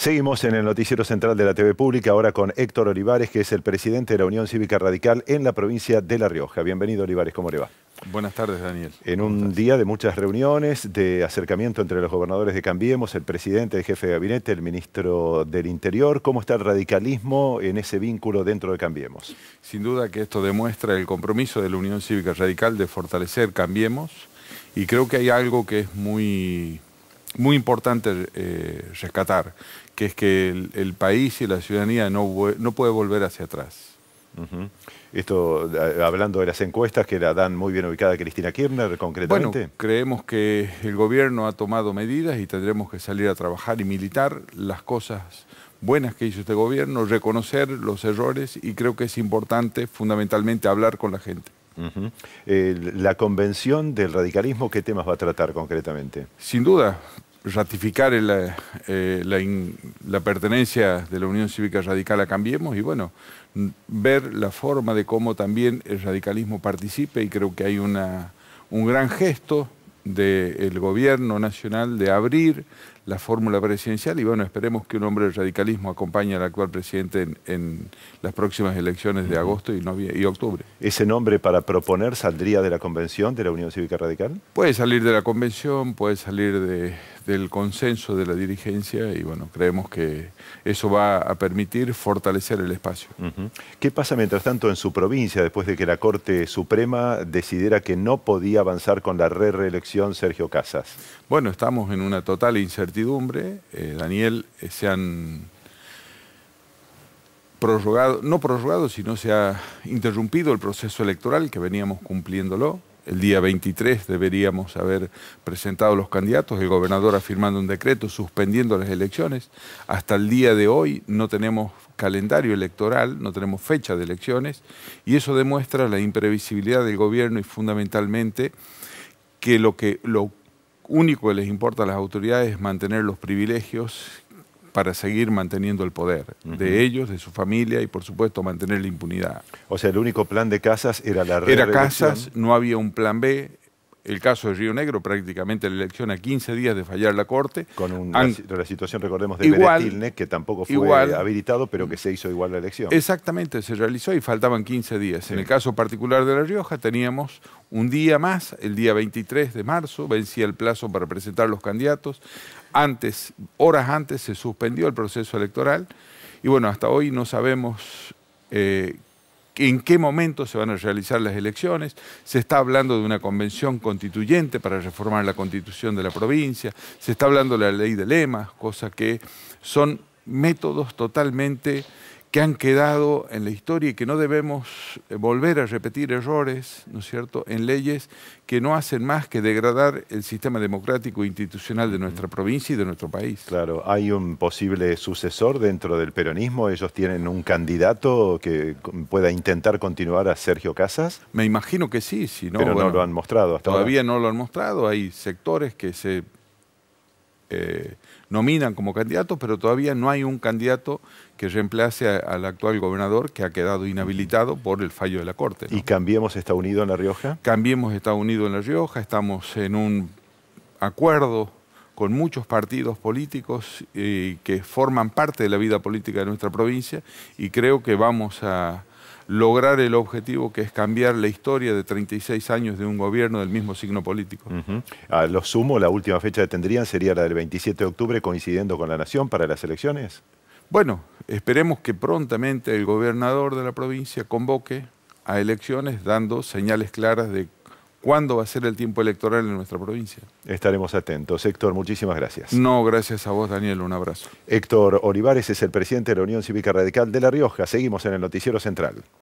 Seguimos en el noticiero central de la TV Pública, ahora con Héctor Olivares, que es el presidente de la Unión Cívica Radical en la provincia de La Rioja. Bienvenido, Olivares, ¿cómo le va? Buenas tardes, Daniel. En un día de muchas reuniones, de acercamiento entre los gobernadores de Cambiemos, el presidente, el jefe de gabinete, el ministro del Interior, ¿cómo está el radicalismo en ese vínculo dentro de Cambiemos? Sin duda que esto demuestra el compromiso de la Unión Cívica Radical de fortalecer Cambiemos y creo que hay algo que es muy muy importante eh, rescatar, que es que el, país y la ciudadanía no, no puede volver hacia atrás. Esto, eh, hablando de las encuestas que la dan muy bien ubicada Cristina Kirchner, concretamente. creemos que el gobierno ha tomado medidas y tendremos que salir a trabajar y militar las cosas buenas que hizo este gobierno, reconocer los errores y creo que es importante fundamentalmente hablar con la gente. Eh, la convención del radicalismo, ¿qué temas va a tratar concretamente? Sin duda, ratificar eh, la, pertenencia de la Unión Cívica Radical a Cambiemos y bueno, ver la forma de cómo también el radicalismo participe y creo que hay una, un gran gesto del gobierno nacional de abrir la fórmula presidencial y bueno, esperemos que un hombre del radicalismo acompañe al actual presidente en, las próximas elecciones de agosto y, y, octubre. ¿Ese nombre para proponer saldría de la convención de la Unión Cívica Radical? Puede salir de la convención, puede salir de, del consenso de la dirigencia y bueno, creemos que eso va a permitir fortalecer el espacio. ¿Qué pasa mientras tanto en su provincia después de que la Corte Suprema decidiera que no podía avanzar con la reelección Sergio Casas? Bueno, estamos en una total incertidumbre. Eh, Daniel, eh, se han prorrogado, no prorrogado, sino se ha interrumpido el proceso electoral que veníamos cumpliéndolo el día 23 deberíamos haber presentado los candidatos, el gobernador afirmando un decreto suspendiendo las elecciones. Hasta el día de hoy no tenemos calendario electoral, no tenemos fecha de elecciones y eso demuestra la imprevisibilidad del gobierno y fundamentalmente que lo que lo único que les importa a las autoridades es mantener los privilegios para seguir manteniendo el poder de ellos, de su familia y por supuesto mantener la impunidad. O sea, el único plan de Casas era la reelección. Era Casas, no había un plan B, el caso de Río Negro, prácticamente la elección a 15 días de fallar la Corte. Con la situación, recordemos, de igual, que tampoco fue habilitado, pero que se hizo igual la elección. Exactamente, se realizó y faltaban 15 días. En el caso particular de La Rioja teníamos un día más, el día 23 de marzo, vencía el plazo para presentar los candidatos. Antes, horas antes, se suspendió el proceso electoral. Y bueno, hasta hoy no sabemos eh, en qué momento se van a realizar las elecciones. Se está hablando de una convención constituyente para reformar la constitución de la provincia. Se está hablando de la ley de lemas, cosa que son métodos totalmente que han quedado en la historia y que no debemos eh, volver a repetir errores, ¿no es cierto?, en leyes que no hacen más que degradar el sistema democrático e institucional de nuestra provincia y de nuestro país. Claro, hay un posible sucesor dentro del peronismo, ellos tienen un candidato que pueda intentar continuar a Sergio Casas. Me imagino que sí, si no... Pero no lo han mostrado hasta Todavía no lo han mostrado, hay sectores que se eh, nominan como candidatos, pero todavía no hay un candidato que reemplace al actual gobernador que ha quedado inhabilitado por el fallo de la Corte. ¿Y Cambiemos Estados unido en La Rioja? Cambiemos Estados Unidos en La Rioja, estamos en un acuerdo con muchos partidos políticos eh, que forman parte de la vida política de nuestra provincia y creo que vamos a lograr el objetivo que es cambiar la historia de 36 años de un gobierno del mismo signo político. A lo sumo, la última fecha que tendrían sería la del 27 de octubre, coincidiendo con la Nación para las elecciones. Bueno, esperemos que prontamente el gobernador de la provincia convoque a elecciones dando señales claras de cuándo va a ser el tiempo electoral en nuestra provincia. Estaremos atentos. Héctor, muchísimas gracias. No, gracias a vos, Daniel. Un abrazo. Héctor Olivares es el presidente de la Unión Cívica Radical de La Rioja. Seguimos en el Noticiero Central.